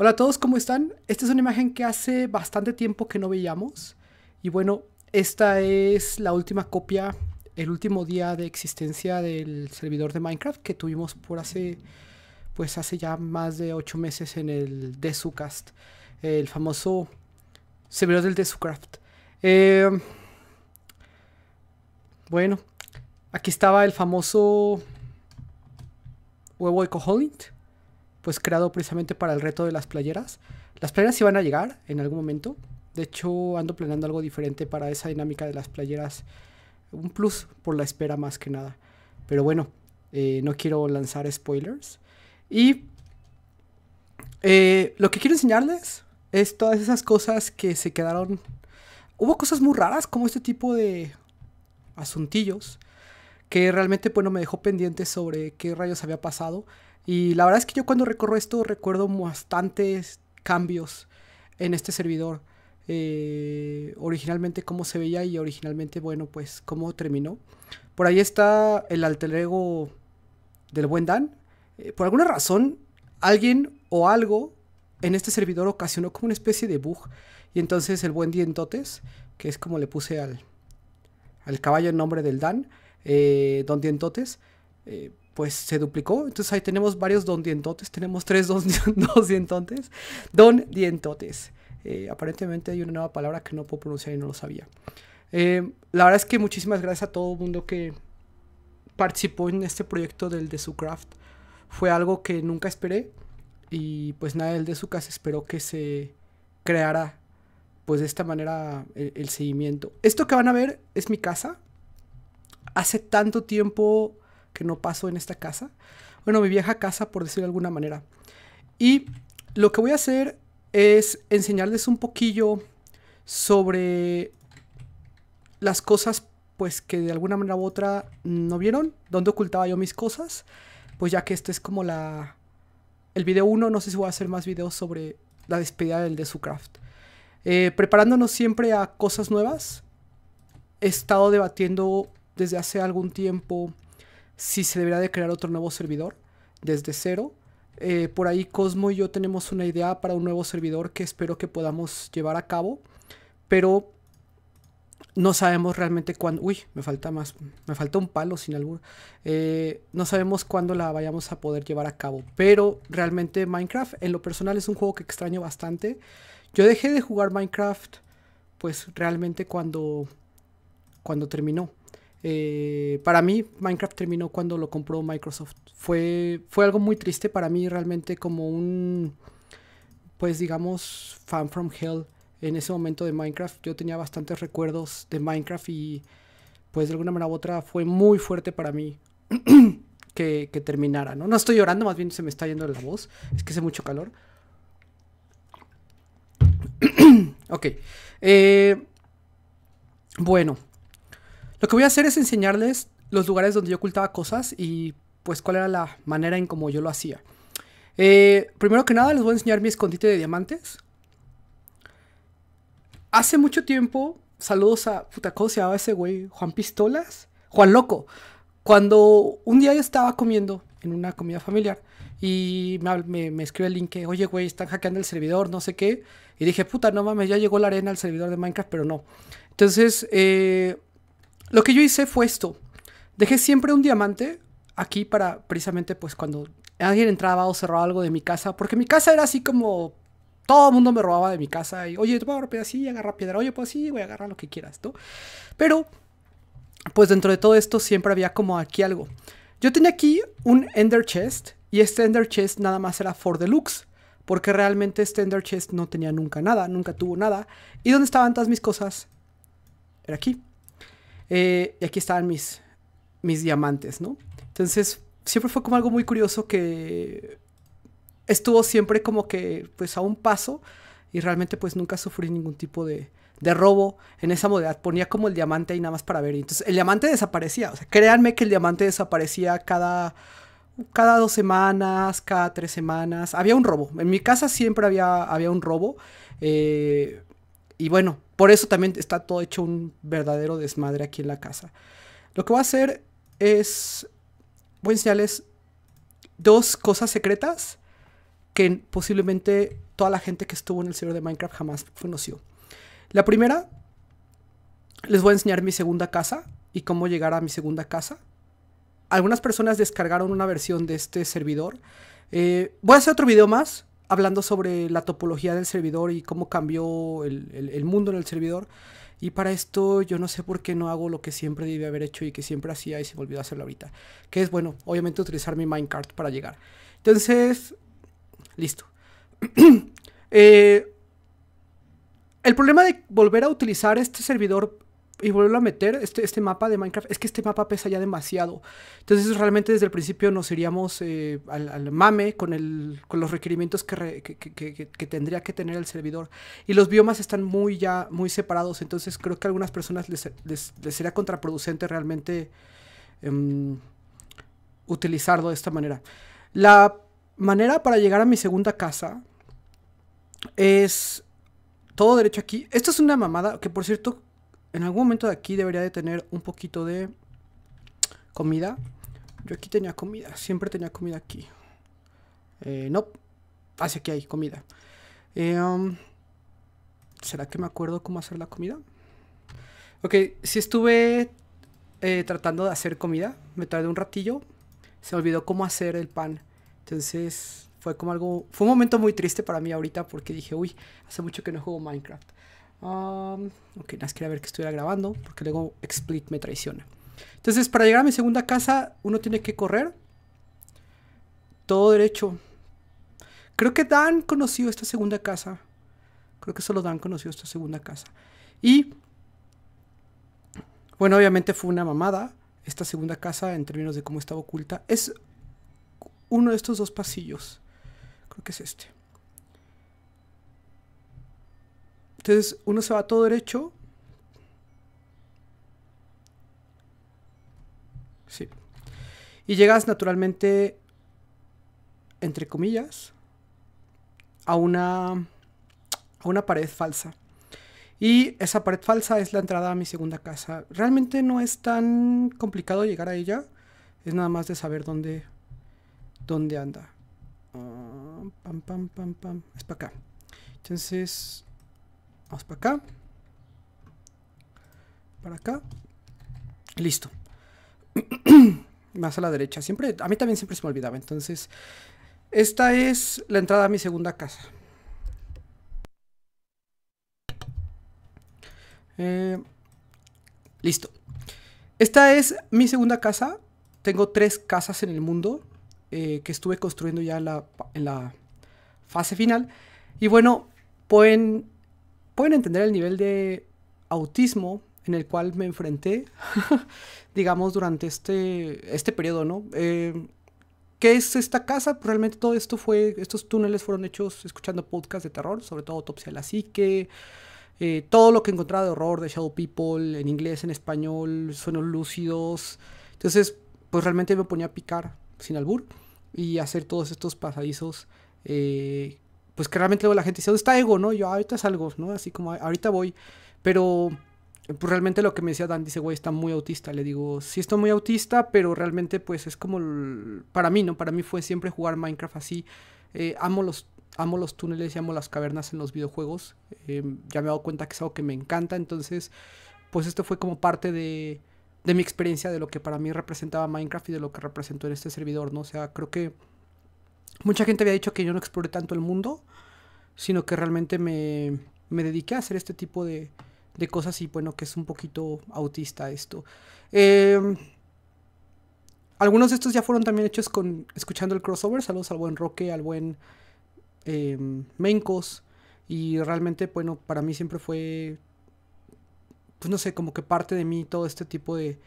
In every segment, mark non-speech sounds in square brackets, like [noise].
Hola a todos, ¿cómo están? Esta es una imagen que hace bastante tiempo que no veíamos. Y bueno, esta es la última copia, el último día de existencia del servidor de Minecraft que tuvimos por hace, pues hace ya más de 8 meses en el Desucast, el famoso servidor del Desucraft. Eh, bueno, aquí estaba el famoso huevo EcoHolint pues creado precisamente para el reto de las playeras. Las playeras iban a llegar en algún momento. De hecho, ando planeando algo diferente para esa dinámica de las playeras. Un plus por la espera más que nada. Pero bueno, eh, no quiero lanzar spoilers. Y eh, lo que quiero enseñarles es todas esas cosas que se quedaron... Hubo cosas muy raras como este tipo de asuntillos que realmente bueno me dejó pendiente sobre qué rayos había pasado. Y la verdad es que yo cuando recorro esto recuerdo bastantes cambios en este servidor. Eh, originalmente cómo se veía y originalmente, bueno, pues cómo terminó. Por ahí está el alter ego del buen Dan. Eh, por alguna razón, alguien o algo en este servidor ocasionó como una especie de bug. Y entonces el buen Dientotes, que es como le puse al, al caballo en nombre del Dan, eh, Don Dientotes, pues se duplicó. Entonces ahí tenemos varios don dientotes, tenemos tres don, [laughs] dientotes, don dientotes. Eh, aparentemente hay una nueva palabra que no puedo pronunciar y no lo sabía. Eh, la verdad es que muchísimas gracias a todo el mundo que participó en este proyecto del de su craft. Fue algo que nunca esperé y pues nada, el de su casa esperó que se creara pues de esta manera e, el seguimiento. Esto que van a ver es mi casa. Hace tanto tiempo que no paso en esta casa. Bueno, mi vieja casa, por decirlo de alguna manera. Y lo que voy a hacer es enseñarles un poquillo sobre las cosas pues que de alguna manera u otra no vieron, dónde ocultaba yo mis cosas, pues ya que este es como la el video 1, no sé si voy a hacer más videos sobre la despedida del de su eh, preparándonos siempre a cosas nuevas, he estado debatiendo desde hace algún tiempo si se deberá de crear otro nuevo servidor desde cero. Eh, por ahí Cosmo y yo tenemos una idea para un nuevo servidor que espero que podamos llevar a cabo, pero no sabemos realmente cuándo. Uy, me falta más, me falta un palo sin algún eh, no sabemos cuándo la vayamos a poder llevar a cabo, pero realmente Minecraft en lo personal es un juego que extraño bastante. Yo dejé de jugar Minecraft, pues realmente cuando cuando terminó. Eh, para mí, Minecraft terminó cuando lo compró Microsoft. Fue, fue algo muy triste para mí, realmente como un, pues digamos, fan from hell en ese momento de Minecraft. Yo tenía bastantes recuerdos de Minecraft y pues de alguna manera u otra fue muy fuerte para mí [clears throat] que, terminara, ¿no? No estoy llorando, más bien se me está yendo la voz, es que hace mucho calor. [clears throat] ok. Eh, bueno, lo que voy a hacer es enseñarles los lugares donde yo ocultaba cosas y pues cuál era la manera en cómo yo lo hacía. Eh, primero que nada les voy a enseñar mi escondite de diamantes. Hace mucho tiempo, saludos a... Puta, ¿cómo se ese güey? Juan Pistolas. Juan Loco. Cuando un día yo estaba comiendo en una comida familiar y me, me, escribe el link que, oye, güey, están hackeando el servidor, no sé qué. Y dije, puta, no mames, ya llegó la arena al servidor de Minecraft, pero no. Entonces, eh, lo que yo hice fue esto. Dejé siempre un diamante aquí para precisamente pues cuando alguien entraba o cerraba algo de mi casa, porque mi casa era así como todo el mundo me robaba de mi casa y oye, tú a romper así, agarra piedra, oye, pues sí, voy a agarrar lo que quieras, Pero pues dentro de todo esto siempre había como aquí algo. Yo tenía aquí un Ender Chest y este Ender Chest nada más era for deluxe. Porque realmente este Ender Chest no tenía nunca nada, nunca tuvo nada. ¿Y dónde estaban todas mis cosas? Era aquí. Eh, y aquí estaban mis, mis diamantes, ¿no? Entonces, siempre fue como algo muy curioso que estuvo siempre como que, pues, a un paso y realmente, pues, nunca sufrí ningún tipo de, de robo en esa modalidad. Ponía como el diamante ahí nada más para ver. Y entonces, el diamante desaparecía. O sea, créanme que el diamante desaparecía cada cada dos semanas, cada tres semanas. Había un robo. En mi casa siempre había, había un robo. Eh, y bueno, por eso también está todo hecho un verdadero desmadre aquí en la casa. Lo que voy a hacer es... Voy a enseñarles dos cosas secretas que posiblemente toda la gente que estuvo en el servidor de Minecraft jamás conoció. La primera, les voy a enseñar mi segunda casa y cómo llegar a mi segunda casa. Algunas personas descargaron una versión de este servidor. Eh, voy a hacer otro video más hablando sobre la topología del servidor y cómo cambió el, mundo en el servidor. Y para esto yo no sé por qué no hago lo que siempre debía haber hecho y que siempre hacía y se me olvidó hacerlo ahorita. Que es, bueno, obviamente utilizar mi minecart para llegar. Entonces, listo. [clears throat] Eh, el problema de volver a utilizar este servidor y volverlo a meter, este, este mapa de Minecraft, es que este mapa pesa ya demasiado. Entonces realmente desde el principio nos iríamos eh, al, mame con, el, con los requerimientos que, tendría que tener el servidor. Y los biomas están muy ya, muy separados, entonces creo que a algunas personas les, les, sería contraproducente realmente em, utilizarlo de esta manera. La manera para llegar a mi segunda casa es todo derecho aquí. Esto es una mamada que, por cierto, en algún momento de aquí debería de tener un poquito de comida. Yo aquí tenía comida, siempre tenía comida aquí. Eh, no, hace que hay comida. Eh, um, ¿Será que me acuerdo cómo hacer la comida? Ok, si estuve eh, tratando de hacer comida, me tardé un ratillo, se me olvidó cómo hacer el pan. Entonces fue como algo, fue un momento muy triste para mí ahorita porque dije, uy, hace mucho que no juego Minecraft ok, nada más quería ver que estuviera grabando, porque luego Explit me traiciona. Entonces, para llegar a mi segunda casa, uno tiene que correr. Todo derecho. Creo que Dan conoció esta segunda casa. Creo que solo Dan conoció esta segunda casa. Y, bueno, obviamente fue una mamada esta segunda casa en términos de cómo estaba oculta. Es uno de estos dos pasillos. Creo que es este. Entonces uno se va todo derecho. Sí. Y llegas naturalmente, entre comillas, a una, a una pared falsa. Y esa pared falsa es la entrada a mi segunda casa. Realmente no es tan complicado llegar a ella. Es nada más de saber dónde, dónde anda. Ah, pam, pam, pam, pam. Es para acá. Entonces, Vamos para acá. Para acá. Listo. [clears throat] Más a la derecha. Siempre, a mí también siempre se me olvidaba. Entonces, esta es la entrada a mi segunda casa. Eh, listo. Esta es mi segunda casa. Tengo tres casas en el mundo eh, que estuve construyendo ya la, en la fase final. Y bueno, pueden pueden entender el nivel de autismo en el cual me enfrenté, [laughs] digamos, durante este, este periodo, ¿no? Eh, ¿Qué es esta casa? Pues, realmente todo esto fue, estos túneles fueron hechos escuchando podcasts de terror, sobre todo Autopsia de la Psique, eh, todo lo que encontraba de horror, de Shadow People, en inglés, en español, suenos lúcidos. Entonces, pues realmente me ponía a picar sin albur y hacer todos estos pasadizos eh, pues que realmente luego la gente dice, ¿dónde está Ego? ¿no? yo, ah, ahorita salgo, ¿no? Así como, ah, ahorita voy. Pero pues realmente lo que me decía Dan, dice, güey, está muy autista. Le digo, sí estoy muy autista, pero realmente pues es como, para mí, ¿no? Para mí fue siempre jugar Minecraft así. Eh, amo los amo los túneles y amo las cavernas en los videojuegos. Eh, ya me he dado cuenta que es algo que me encanta. Entonces, pues esto fue como parte de, de mi experiencia, de lo que para mí representaba Minecraft y de lo que representó en este servidor, ¿no? O sea, creo que Mucha gente había dicho que yo no exploré tanto el mundo, sino que realmente me, dediqué a hacer este tipo de, cosas y bueno, que es un poquito autista esto. Em, algunos de estos ya fueron también hechos con escuchando el crossover. Saludos al buen Roque, al buen eh, Mencos. Y realmente, bueno, para mí siempre fue, pues no sé, como que parte de mí todo este tipo de,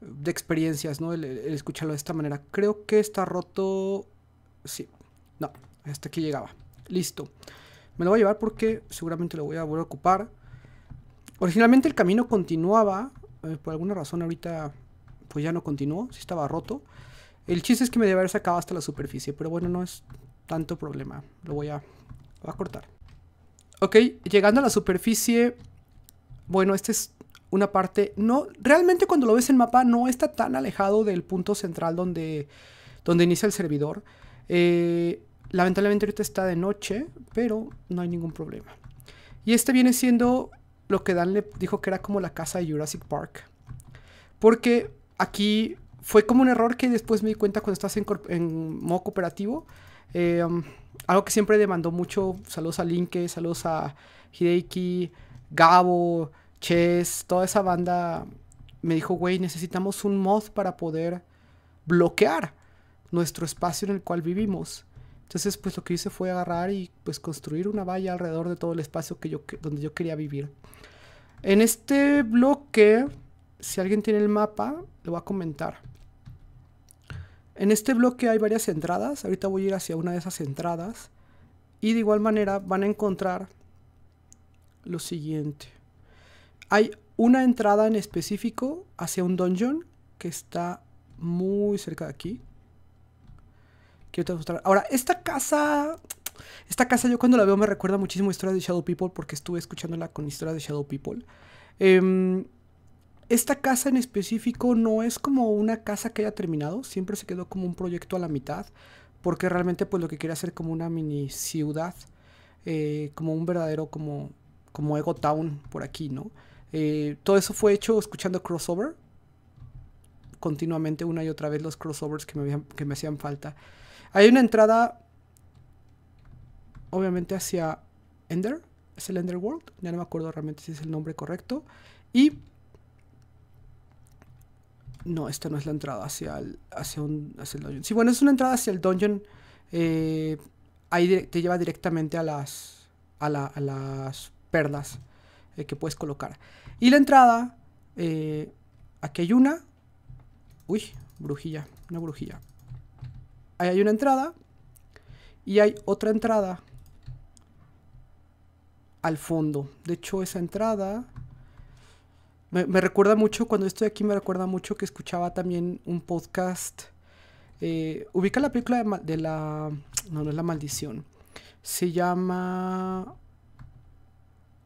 de experiencias, ¿no? el, escucharlo de esta manera. Creo que está roto Sí. No, hasta aquí llegaba. Listo. Me lo voy a llevar porque seguramente lo voy a volver a ocupar. Originalmente el camino continuaba. Eh, por alguna razón ahorita pues ya no continuó. Sí estaba roto. El chiste es que me debe haber sacado hasta la superficie. Pero bueno, no es tanto problema. Lo voy a, cortar. Ok, llegando a la superficie. Bueno, esta es una parte. No, realmente cuando lo ves en mapa no está tan alejado del punto central donde, donde inicia el servidor. Eh, lamentablemente ahorita está de noche, pero no hay ningún problema. Y este viene siendo lo que Dan le dijo que era como la casa de Jurassic Park. Porque aquí fue como un error que después me di cuenta cuando estás en, modo cooperativo. Eh, um, algo que siempre demandó mucho. Saludos a Linke, saludos a Hideki Gabo, Chess, toda esa banda. Me dijo, güey, necesitamos un mod para poder bloquear nuestro espacio en el cual vivimos. Entonces, pues lo que hice fue agarrar y pues construir una valla alrededor de todo el espacio que yo, donde yo quería vivir. En este bloque, si alguien tiene el mapa, lo voy a comentar. En este bloque hay varias entradas, ahorita voy a ir hacia una de esas entradas. Y de igual manera van a encontrar lo siguiente. Hay una entrada en específico hacia un dungeon que está muy cerca de aquí. Ahora, esta casa... Esta casa yo cuando la veo me recuerda muchísimo a historias de Shadow People porque estuve escuchándola con historias de Shadow People. Em, esta casa en específico no es como una casa que haya terminado, siempre se quedó como un proyecto a la mitad, porque realmente pues lo que quería hacer como una mini ciudad, eh, como un verdadero como, como Ego Town por aquí, ¿no? Eh, todo eso fue hecho escuchando crossover, continuamente una y otra vez los crossovers que me, que me hacían falta. Hay una entrada, obviamente, hacia Ender. Es el Ender World. Ya no me acuerdo realmente si es el nombre correcto. Y... No, esta no es la entrada hacia el, hacia un, dungeon. Sí, bueno, es una entrada hacia el dungeon. Eh, ahí te lleva directamente a las, a, a las perlas eh, que puedes colocar. Y la entrada... Eh, aquí hay una... Uy, brujilla, una brujilla. Ahí hay una entrada y hay otra entrada al fondo. De hecho, esa entrada me, recuerda mucho, cuando estoy aquí me recuerda mucho que escuchaba también un podcast. Eh, ubica la película de, la... No, no es la maldición. Se llama...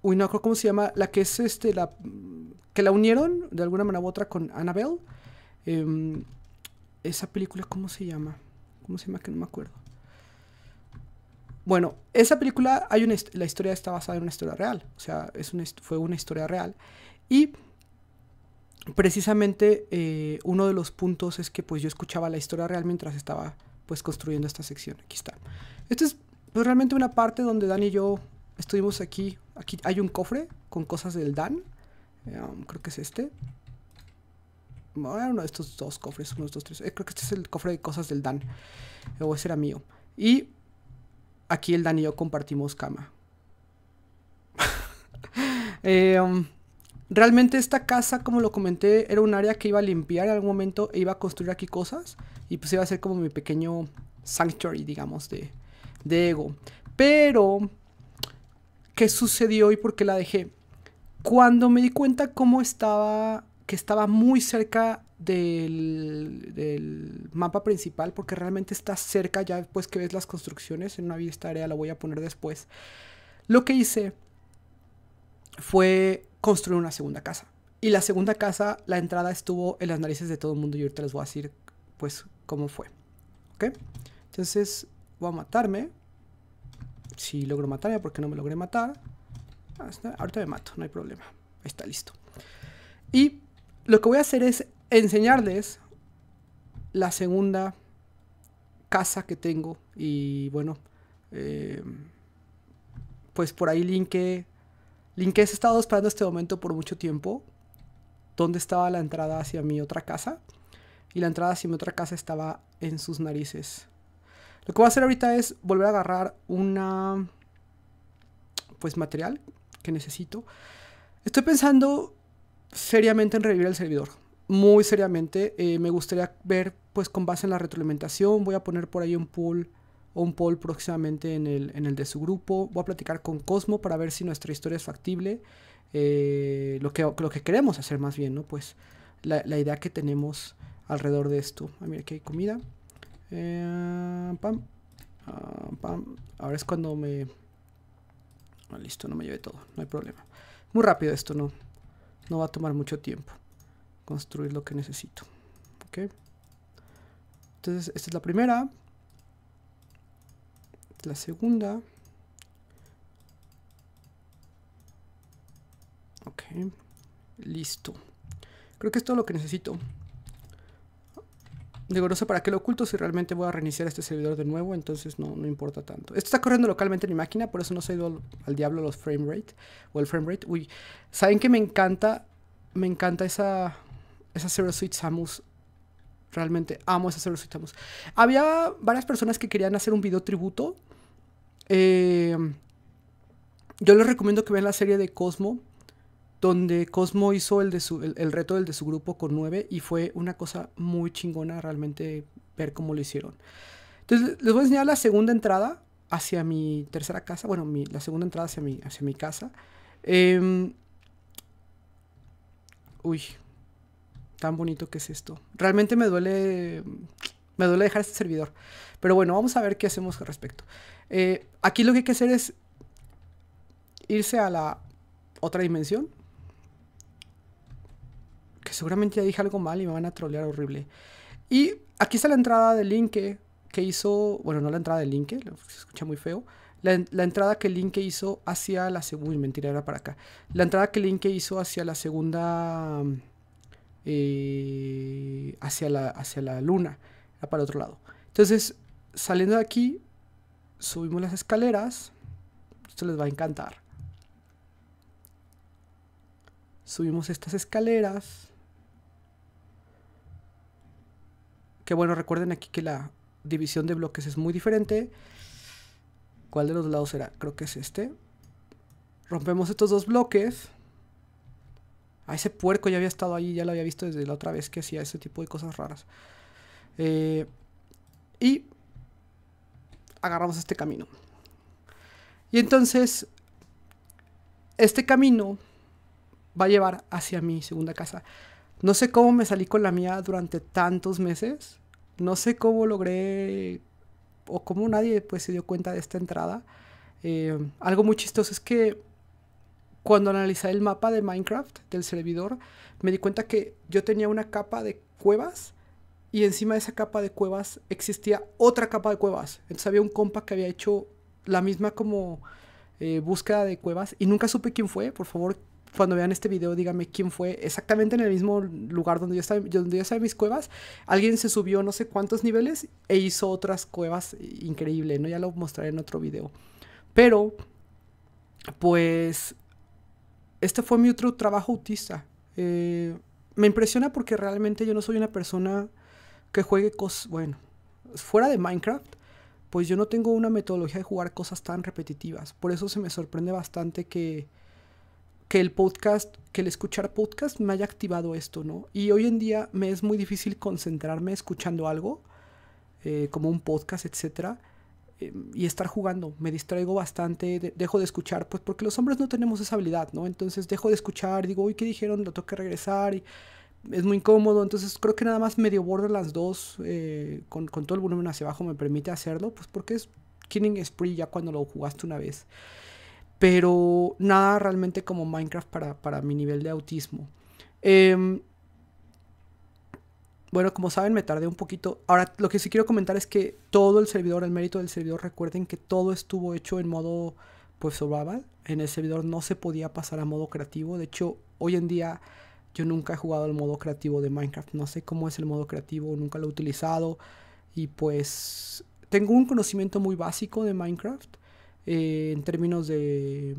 Uy, no creo cómo se llama. La que es este, la... Que la unieron de alguna manera u otra con Annabelle. Em, esa película, ¿cómo se llama? ¿Cómo se llama? Que no me acuerdo. Bueno, esa película, hay la historia está basada en una historia real. O sea, es fue una historia real. Y precisamente eh, uno de los puntos es que pues yo escuchaba la historia real mientras estaba pues construyendo esta sección. Aquí está. Esta es pues, realmente una parte donde Dan y yo estuvimos aquí. Aquí hay un cofre con cosas del Dan. Eh, um, creo que es este. Ah, uno de estos dos cofres, uno dos, tres. Eh, creo que este es el cofre de cosas del Dan. Eh, o ese era mío. Y aquí el Dan y yo compartimos cama. [laughs] Em, realmente esta casa, como lo comenté, era un área que iba a limpiar en algún momento e iba a construir aquí cosas. Y pues iba a ser como mi pequeño sanctuary, digamos, de, de ego. Pero, ¿qué sucedió y por qué la dejé? Cuando me di cuenta cómo estaba que estaba muy cerca del, mapa principal, porque realmente está cerca ya después que ves las construcciones. En una vista área la voy a poner después. Lo que hice fue construir una segunda casa. Y la segunda casa, la entrada estuvo en las narices de todo el mundo. Y ahorita les voy a decir, pues, cómo fue. ¿Ok? Entonces, voy a matarme. Si logro matarme, porque no me logré matar. Ahorita me mato, no hay problema. está, listo. Y lo que voy a hacer es enseñarles la segunda casa que tengo y bueno, eh, pues por ahí linké, linké, he estado esperando este momento por mucho tiempo, ¿Dónde estaba la entrada hacia mi otra casa y la entrada hacia mi otra casa estaba en sus narices. Lo que voy a hacer ahorita es volver a agarrar una, pues material que necesito. Estoy pensando seriamente en revivir el servidor. Muy seriamente. Eh, me gustaría ver, pues con base en la retroalimentación, voy a poner por ahí un pool o un poll próximamente en el, en el de su grupo. Voy a platicar con Cosmo para ver si nuestra historia es factible. Eh, lo, que, lo que queremos hacer más bien, ¿no? Pues la, idea que tenemos alrededor de esto. A ah, mira, aquí hay comida. Eh, pam. Ah, pam. Ahora es cuando me... Ah, listo, no me llevé todo, no hay problema. Muy rápido esto, ¿no? No va a tomar mucho tiempo construir lo que necesito. Entonces, esta es la primera. La segunda. Ok. Listo. Creo que es todo lo que necesito. Digo, para qué lo oculto si realmente voy a reiniciar este servidor de nuevo, entonces no, no importa tanto. Esto está corriendo localmente en mi máquina, por eso no se ha ido al, diablo los frame rate o el frame rate. Uy, ¿saben que me encanta? Me encanta esa, esa Zero Suite Samus. Realmente amo esa Zero Suite Samus. Había varias personas que querían hacer un video tributo. Eh, yo les recomiendo que vean la serie de Cosmo donde Cosmo hizo el, de el, reto del de su grupo con 9 y fue una cosa muy chingona realmente ver cómo lo hicieron. Entonces les voy a enseñar la segunda entrada hacia mi tercera casa, bueno, mi, la segunda entrada hacia mi, hacia mi casa. Em, uy, tan bonito que es esto. Realmente me duele, me duele dejar este servidor. Pero bueno, vamos a ver qué hacemos al respecto. Eh, aquí lo que hay que hacer es irse a la otra dimensión, seguramente ya dije algo mal y me van a trolear horrible. Y aquí está la entrada de Linke que hizo, bueno, no la entrada de Linke, se escucha muy feo, la, entrada que Linke hizo hacia la segunda, mentira, era para acá, la entrada que Linke hizo hacia la segunda, eh, hacia, la, hacia la luna, era para el otro lado. Entonces, saliendo de aquí, subimos las escaleras, esto les va a encantar. Subimos estas escaleras, Que bueno, recuerden aquí que la división de bloques es muy diferente. ¿Cuál de los lados será? Creo que es este. Rompemos estos dos bloques. A ah, ese puerco ya había estado ahí, ya lo había visto desde la otra vez que hacía ese tipo de cosas raras. Eh, y agarramos este camino. Y entonces, este camino va a llevar hacia mi segunda casa. No sé cómo me salí con la mía durante tantos meses. No sé cómo logré o cómo nadie pues, se dio cuenta de esta entrada. Eh, algo muy chistoso es que cuando analicé el mapa de Minecraft del servidor, me di cuenta que yo tenía una capa de cuevas y encima de esa capa de cuevas existía otra capa de cuevas. Entonces había un compa que había hecho la misma como eh, búsqueda de cuevas y nunca supe quién fue. Por favor, cuando vean este video, díganme quién fue exactamente en el mismo lugar donde yo estaba, donde yo estaba en mis cuevas. Alguien se subió no sé cuántos niveles e hizo otras cuevas increíbles, ¿no? Ya lo mostraré en otro video. Pero, pues, este fue mi otro trabajo autista. Eh, me impresiona porque realmente yo no soy una persona que juegue cosas, bueno, fuera de Minecraft, pues yo no tengo una metodología de jugar cosas tan repetitivas. Por eso se me sorprende bastante que que el podcast, que el escuchar podcast me haya activado esto, ¿no? Y hoy en día me es muy difícil concentrarme escuchando algo, eh, como un podcast, etcétera, em, y estar jugando. Me distraigo bastante, dejo de escuchar, pues porque los hombres no tenemos esa habilidad, ¿no? Entonces dejo de escuchar, digo, uy, ¿qué dijeron? Lo tengo que regresar y es muy incómodo, entonces creo que nada más medio borde las dos eh, con, todo el volumen hacia abajo me permite hacerlo, pues porque es killing spree ya cuando lo jugaste una vez pero nada realmente como Minecraft para, para mi nivel de autismo. Em, bueno, como saben, me tardé un poquito. Ahora, lo que sí quiero comentar es que todo el servidor, el mérito del servidor, recuerden que todo estuvo hecho en modo pues survival. En el servidor no se podía pasar a modo creativo. De hecho, hoy en día yo nunca he jugado al modo creativo de Minecraft. No sé cómo es el modo creativo, nunca lo he utilizado. Y pues tengo un conocimiento muy básico de Minecraft. Eh, en términos de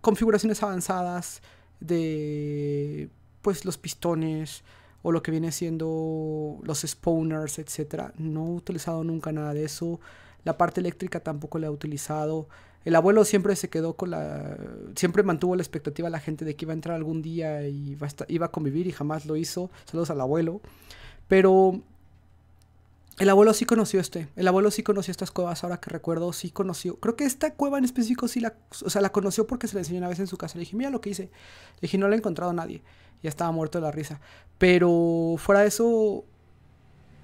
configuraciones avanzadas de pues los pistones o lo que viene siendo los spawners, etcétera. No he utilizado nunca nada de eso. La parte eléctrica tampoco la he utilizado. El abuelo siempre se quedó con la. Siempre mantuvo la expectativa a la gente de que iba a entrar algún día y iba a convivir y jamás lo hizo. Saludos al abuelo. Pero el abuelo sí conoció este. El abuelo sí conoció estas cuevas, ahora que recuerdo, sí conoció. Creo que esta cueva en específico sí la, o sea, la conoció porque se la enseñó una vez en su casa. Le dije, mira lo que hice. Le dije, no la he encontrado a nadie. Ya estaba muerto de la risa. Pero fuera de eso,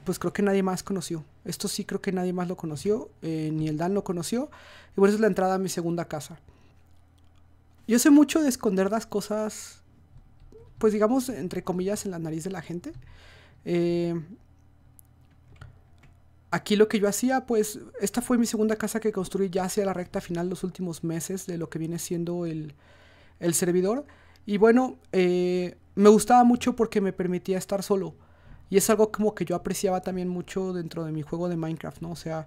pues creo que nadie más conoció. Esto sí creo que nadie más lo conoció, eh, ni el Dan lo conoció. Y por eso es la entrada a mi segunda casa. Yo sé mucho de esconder las cosas, pues digamos, entre comillas, en la nariz de la gente. Eh, aquí lo que yo hacía, pues esta fue mi segunda casa que construí ya hacia la recta final los últimos meses de lo que viene siendo el, el servidor. Y bueno, eh, me gustaba mucho porque me permitía estar solo. Y es algo como que yo apreciaba también mucho dentro de mi juego de Minecraft, ¿no? O sea,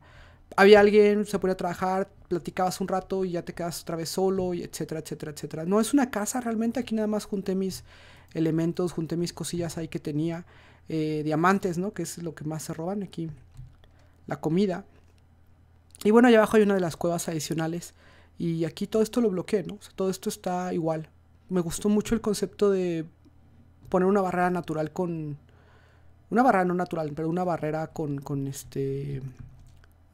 había alguien, se podía trabajar, platicabas un rato y ya te quedas otra vez solo, y etcétera, etcétera, etcétera. No es una casa realmente, aquí nada más junté mis elementos, junté mis cosillas ahí que tenía, eh, diamantes, ¿no? Que es lo que más se roban aquí la comida. Y bueno, allá abajo hay una de las cuevas adicionales. Y aquí todo esto lo bloqueé, ¿no? todo esto está igual. Me gustó mucho el concepto de poner una barrera natural con. Una barrera no natural, pero una barrera con, con este.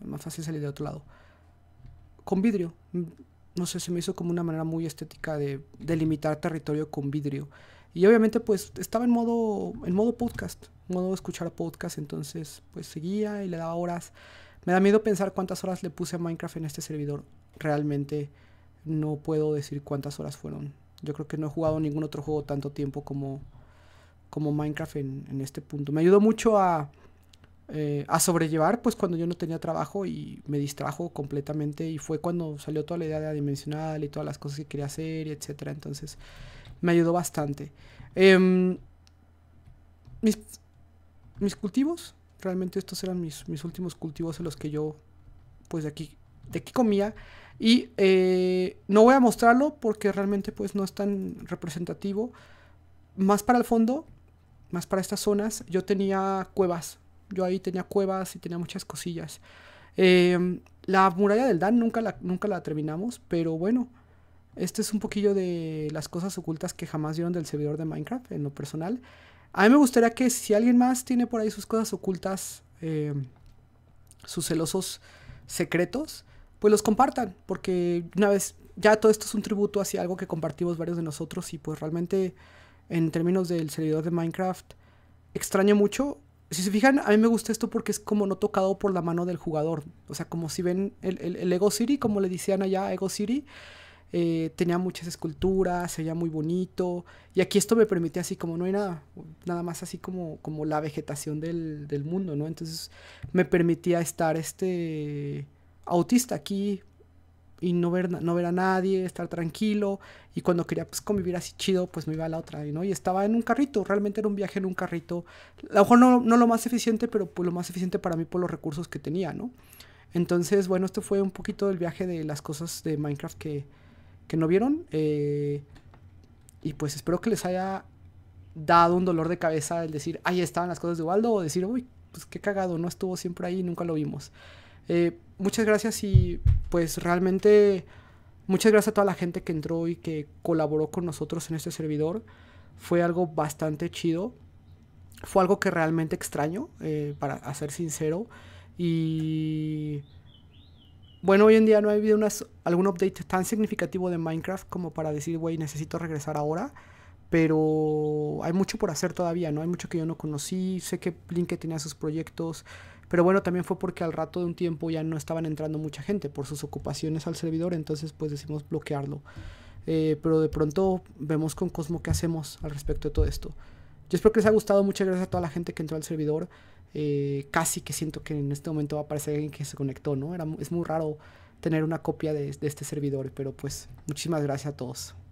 Más fácil salir de otro lado. Con vidrio. Mm, no sé, se me hizo como una manera muy estética de delimitar territorio con vidrio. Y obviamente pues estaba en modo, en modo podcast, modo escuchar podcast, entonces pues seguía y le daba horas. Me da miedo pensar cuántas horas le puse a Minecraft en este servidor. Realmente no puedo decir cuántas horas fueron. Yo creo que no he jugado ningún otro juego tanto tiempo como, como Minecraft en, este punto. Me ayudó mucho a, eh, a sobrellevar pues cuando yo no tenía trabajo y me distrajo completamente y fue cuando salió toda la idea de dimensional y todas las cosas que quería hacer y etcétera entonces me ayudó bastante. Em, mis, cultivos, realmente estos eran mis, mis, últimos cultivos en los que yo, pues de aquí, de aquí comía. Y eh, no voy a mostrarlo porque realmente pues no es tan representativo. Más para el fondo, más para estas zonas, yo tenía cuevas. Yo ahí tenía cuevas y tenía muchas cosillas. Em, la muralla del Dan nunca la, nunca la terminamos, pero bueno, este es un poquillo de las cosas ocultas que jamás vieron del servidor de Minecraft, en lo personal. A mí me gustaría que si alguien más tiene por ahí sus cosas ocultas, eh, sus celosos secretos, pues los compartan, porque una vez ya todo esto es un tributo hacia algo que compartimos varios de nosotros y pues realmente en términos del servidor de Minecraft extraño mucho. Si se fijan, a mí me gusta esto porque es como no tocado por la mano del jugador. O sea, como si ven el, el Ego City, como le decían allá, Ego City, eh, tenía muchas esculturas, se veía muy bonito. Y aquí esto me permitía así como no hay nada, nada más así como, como la vegetación del, mundo, ¿no? Entonces me permitía estar este autista aquí y no ver, no ver a nadie, estar tranquilo. Y cuando quería pues, convivir así chido, pues me iba a la otra, ¿no? Y estaba en un carrito, realmente era un viaje en un carrito. A lo mejor no, no lo más eficiente, pero pues, lo más eficiente para mí por los recursos que tenía, ¿no? Entonces, bueno, esto fue un poquito del viaje de las cosas de Minecraft que, que no vieron. Eh, y pues espero que les haya dado un dolor de cabeza el decir, ahí estaban las cosas de Waldo, o decir, uy, pues qué cagado, no estuvo siempre ahí, nunca lo vimos. Eh, muchas gracias y pues realmente muchas gracias a toda la gente que entró y que colaboró con nosotros en este servidor. Fue algo bastante chido. Fue algo que realmente extraño, eh, para ser sincero. Y bueno, hoy en día no ha habido algún update tan significativo de Minecraft como para decir, güey, necesito regresar ahora. Pero hay mucho por hacer todavía, ¿no? Hay mucho que yo no conocí. Sé que Blink tenía sus proyectos. Pero bueno, también fue porque al rato de un tiempo ya no estaban entrando mucha gente por sus ocupaciones al servidor. Entonces, pues decimos bloquearlo. Eh, pero de pronto vemos con Cosmo qué hacemos al respecto de todo esto. Yo espero que les haya gustado. Muchas gracias a toda la gente que entró al servidor. Eh, casi que siento que en este momento va a aparecer alguien que se conectó, ¿no? Era, es muy raro tener una copia de este servidor, pero pues muchísimas gracias a todos.